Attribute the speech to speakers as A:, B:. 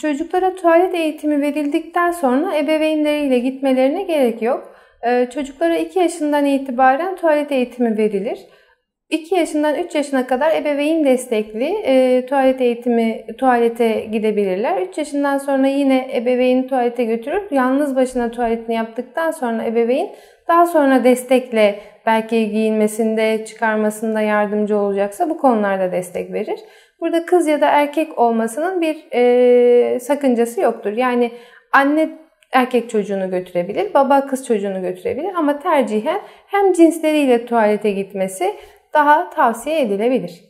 A: Çocuklara tuvalet eğitimi verildikten sonra ebeveynleriyle gitmelerine gerek yok. Ee, çocuklara 2 yaşından itibaren tuvalet eğitimi verilir. 2 yaşından 3 yaşına kadar ebeveyn destekli e, tuvalet eğitimi, tuvalete gidebilirler. 3 yaşından sonra yine ebeveyn tuvalete götürür. Yalnız başına tuvaletini yaptıktan sonra ebeveyn daha sonra destekle belki giyinmesinde, çıkarmasında yardımcı olacaksa bu konularda destek verir. Burada kız ya da erkek olmasının bir e, sakıncası yoktur. Yani anne erkek çocuğunu götürebilir, baba kız çocuğunu götürebilir ama tercihen hem cinsleriyle tuvalete gitmesi daha tavsiye edilebilir.